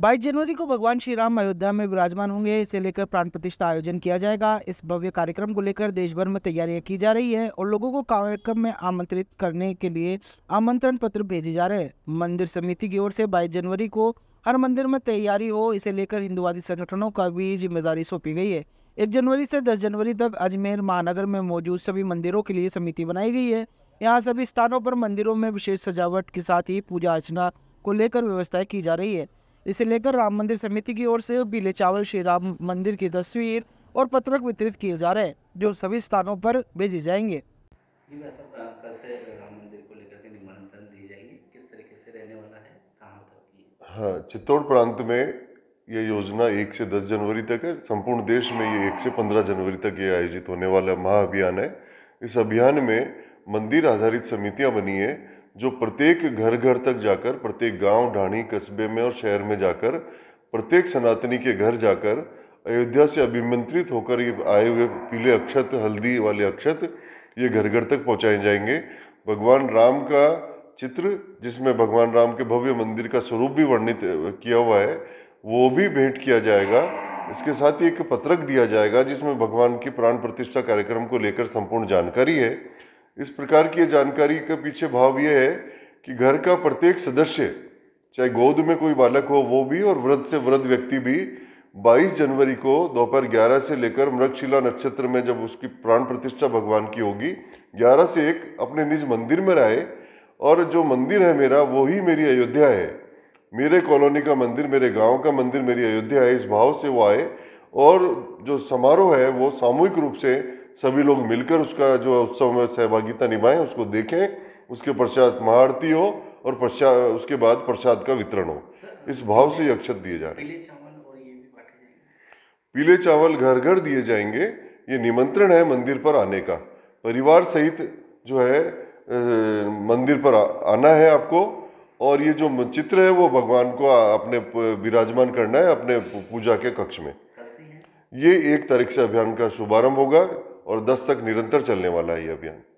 बाईस जनवरी को भगवान श्री राम अयोध्या में विराजमान होंगे इसे लेकर प्राण प्रतिष्ठा आयोजन किया जाएगा इस भव्य कार्यक्रम को लेकर देश भर में तैयारियां की जा रही है और लोगों को कार्यक्रम में आमंत्रित करने के लिए आमंत्रण पत्र भेजे जा रहे हैं मंदिर समिति की ओर से बाईस जनवरी को हर मंदिर में तैयारी हो इसे लेकर हिंदुवादी संगठनों का भी जिम्मेदारी सौंपी गई है एक जनवरी से दस जनवरी तक अजमेर महानगर में मौजूद सभी मंदिरों के लिए समिति बनाई गई है यहाँ सभी स्थानों पर मंदिरों में विशेष सजावट के साथ ही पूजा अर्चना को लेकर व्यवस्थाएं की जा रही है इसे लेकर राम मंदिर समिति की ओर से पीले चावल श्री राम मंदिर की तस्वीर और पत्रक वितरित किए जा रहे हैं जो सभी स्थानों पर भेजे जाएंगे हाँ चित्तौड़ प्रांत में यह योजना एक से दस जनवरी तक है संपूर्ण देश में ये एक से पंद्रह जनवरी तक ये आयोजित होने वाला महाअभियान है इस अभियान में मंदिर आधारित समितियाँ बनी है जो प्रत्येक घर घर तक जाकर प्रत्येक गांव ढाणी कस्बे में और शहर में जाकर प्रत्येक सनातनी के घर जाकर अयोध्या से अभिमंत्रित होकर ये आए हुए पीले अक्षत हल्दी वाले अक्षत ये घर घर तक पहुँचाए जाएंगे भगवान राम का चित्र जिसमें भगवान राम के भव्य मंदिर का स्वरूप भी वर्णित किया हुआ है वो भी भेंट किया जाएगा इसके साथ ही एक पत्रक दिया जाएगा जिसमें भगवान की प्राण प्रतिष्ठा कार्यक्रम को लेकर संपूर्ण जानकारी है इस प्रकार की जानकारी के पीछे भाव यह है कि घर का प्रत्येक सदस्य चाहे गोद में कोई बालक हो वो भी और वृद्ध से वृद्ध व्यक्ति भी 22 जनवरी को दोपहर 11 से लेकर मृगशिला नक्षत्र में जब उसकी प्राण प्रतिष्ठा भगवान की होगी 11 से एक अपने निज मंदिर में रहे और जो मंदिर है मेरा वो ही मेरी अयोध्या है मेरे कॉलोनी का मंदिर मेरे गांव का मंदिर मेरी अयोध्या है इस भाव से वो आए और जो समारोह है वो सामूहिक रूप से सभी लोग मिलकर उसका जो उत्सव में सहभागिता निभाएं उसको देखें उसके पश्चात महाआरती हो और प्रसाद उसके बाद प्रसाद का वितरण हो इस भाव से ये अक्षत दिए जा रहे हैं पीले चावल घर घर दिए जाएंगे ये निमंत्रण है मंदिर पर आने का परिवार सहित जो है मंदिर पर आना है आपको और ये जो चित्र है वो भगवान को अपने विराजमान करना है अपने पूजा के कक्ष में ये एक तारीख से अभियान का शुभारंभ होगा और दस तक निरंतर चलने वाला है ये अभियान